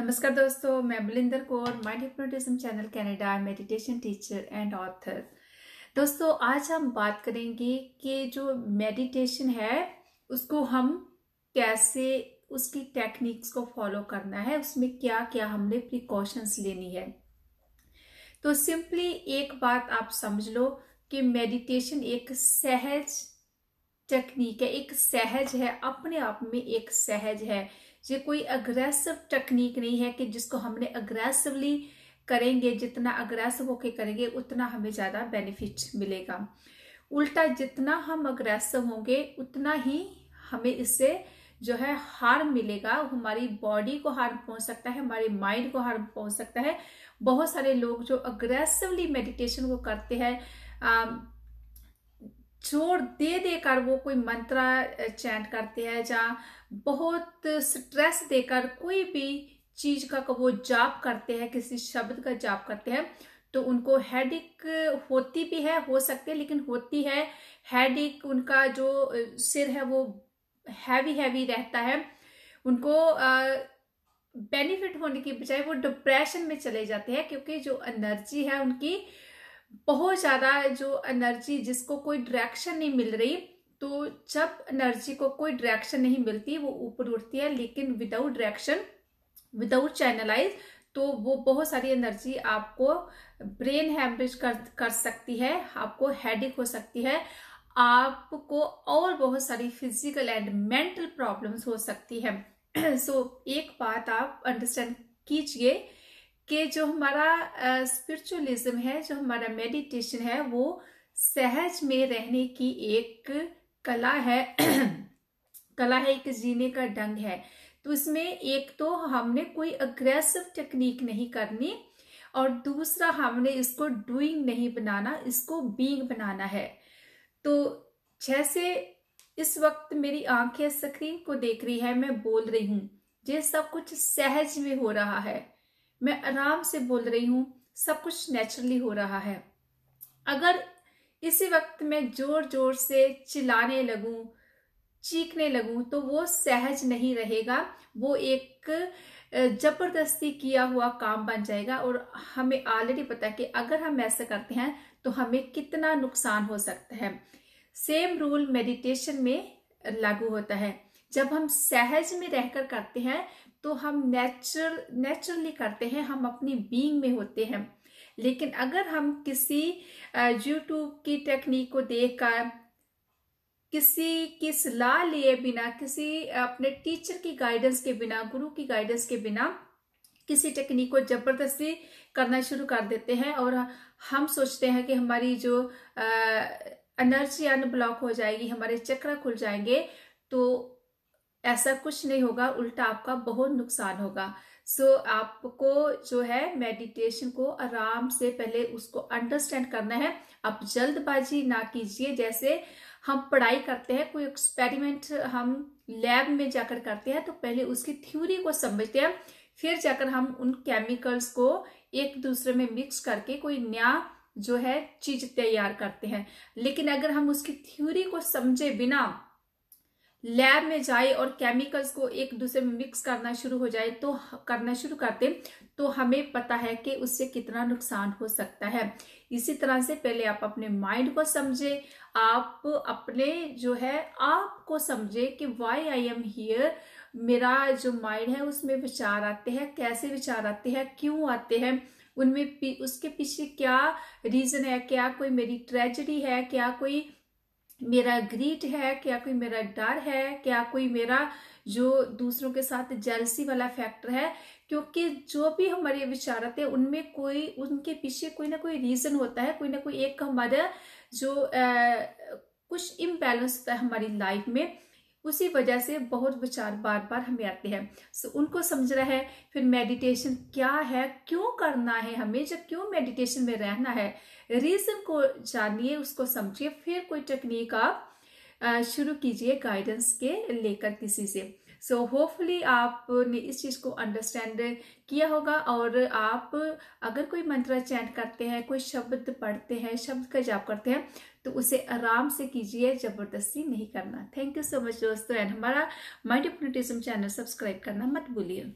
नमस्कार दोस्तों मैं Balinder Kaur mind hypnotism channel Canada meditation teacher and author दोस्तों आज हम बात करेंगे कि जो मेडिटेशन है उसको हम कैसे उसकी टेक्निक्स को फॉलो करना है उसमें क्या क्या हमने प्रिकॉशंस लेनी है तो सिंपली एक बात आप समझ लो कि मेडिटेशन एक सहज टेक्निक है एक सहज है अपने आप में एक सहज है ये कोई अग्रेसिव टेक्निक नहीं है कि जिसको हमने अग्रेसिवली करेंगे जितना अग्रेसिव होके करेंगे उतना हमें ज़्यादा बेनिफिट मिलेगा उल्टा जितना हम अग्रेसिव होंगे उतना ही हमें इससे जो है हार्म मिलेगा हमारी बॉडी को हार्म पहुंच सकता है हमारे माइंड को हार्म पहुंच सकता है बहुत सारे लोग जो अग्रेसिवली मेडिटेशन को करते हैं जोर दे देकर वो कोई मंत्र चैंट करते हैं या बहुत स्ट्रेस देकर कोई भी चीज का वो जाप करते हैं किसी शब्द का जाप करते हैं तो उनको हेडिक होती भी है हो सकती है लेकिन होती है हेडिक उनका जो सिर है वो हैवी हैवी रहता है उनको बेनिफिट होने की बजाय वो डिप्रेशन में चले जाते हैं क्योंकि जो एनर्जी है उनकी बहुत ज़्यादा जो एनर्जी जिसको कोई डायरेक्शन नहीं मिल रही तो जब एनर्जी को कोई डायरेक्शन नहीं मिलती वो ऊपर उठती है लेकिन विदाउट डायरेक्शन विदाउट चैनलाइज तो वो बहुत सारी एनर्जी आपको ब्रेन हैमरेज कर कर सकती है आपको हेडिक हो सकती है आपको और बहुत सारी फिजिकल एंड मेंटल प्रॉब्लम्स हो सकती है सो so, एक बात आप अंडरस्टैंड कीजिए कि जो हमारा स्पिरिचुअलिज्म है जो हमारा मेडिटेशन है वो सहज में रहने की एक कला है कला है एक जीने का ढंग है तो इसमें एक तो हमने कोई अग्रेसिव टेक्निक नहीं करनी और दूसरा हमने इसको डूइंग नहीं बनाना इसको बीइंग बनाना है तो जैसे इस वक्त मेरी आंखें स्क्रीन को देख रही है मैं बोल रही हूं ये सब कुछ सहज में हो रहा है मैं आराम से बोल रही हूँ सब कुछ नेचुरली हो रहा है अगर इसी वक्त मैं जोर जोर से चिल्लाने लगूं चीखने लगूं तो वो सहज नहीं रहेगा वो एक जबरदस्ती किया हुआ काम बन जाएगा और हमें ऑलरेडी पता है कि अगर हम ऐसा करते हैं तो हमें कितना नुकसान हो सकता है सेम रूल मेडिटेशन में लागू होता है जब हम सहज में रहकर करते हैं तो हम नेचुरल नेचुरली करते हैं हम अपनी बींग में होते हैं लेकिन अगर हम किसी यूट्यूब की टेक्निक को देखकर किसी की सलाह लिए बिना किसी अपने टीचर की गाइडेंस के बिना गुरु की गाइडेंस के बिना किसी टेक्निक को जबरदस्ती करना शुरू कर देते हैं और हम सोचते हैं कि हमारी जो एनर्जी अनब्लॉक हो जाएगी हमारे चक्र खुल जाएंगे तो ऐसा कुछ नहीं होगा उल्टा आपका बहुत नुकसान होगा सो so, आपको जो है मेडिटेशन को आराम से पहले उसको अंडरस्टैंड करना है आप जल्दबाजी ना कीजिए जैसे हम पढ़ाई करते हैं कोई एक्सपेरिमेंट हम लैब में जाकर करते हैं तो पहले उसकी थ्योरी को समझते हैं फिर जाकर हम उन केमिकल्स को एक दूसरे में मिक्स करके कोई नया जो है चीज तैयार करते हैं लेकिन अगर हम उसकी थ्योरी को समझे बिना लैब में जाए और केमिकल्स को एक दूसरे में मिक्स करना शुरू हो जाए तो करना शुरू करते तो हमें पता है कि उससे कितना नुकसान हो सकता है इसी तरह से पहले आप अपने माइंड को समझे आप अपने जो है आपको समझे कि वाई आई एम हियर मेरा जो माइंड है उसमें विचार आते हैं कैसे विचार आते हैं क्यों आते हैं उनमें उसके पीछे क्या रीज़न है क्या कोई मेरी ट्रेजडी है क्या कोई मेरा ग्रीट है क्या कोई मेरा डर है क्या कोई मेरा जो दूसरों के साथ जेलसी वाला फैक्टर है क्योंकि जो भी हमारे आते हैं उनमें कोई उनके पीछे कोई ना कोई रीज़न होता है कोई ना कोई एक हमारा जो आ, कुछ इम्बेलेंस होता है हमारी लाइफ में उसी वजह से बहुत विचार बार बार हमें आते हैं सो so, उनको समझना है फिर मेडिटेशन क्या है क्यों करना है हमें जब क्यों मेडिटेशन में रहना है रीज़न को जानिए उसको समझिए फिर कोई टेक्निक आप शुरू कीजिए गाइडेंस के लेकर किसी से सो so, होपफुली आपने इस चीज़ को अंडरस्टैंड किया होगा और आप अगर कोई मंत्र चैंट करते हैं कोई शब्द पढ़ते हैं शब्द का जाप करते हैं तो उसे आराम से कीजिए ज़बरदस्ती नहीं करना थैंक यू सो मच दोस्तों एंड हमारा माइंड ऑफ चैनल सब्सक्राइब करना मत भूलिए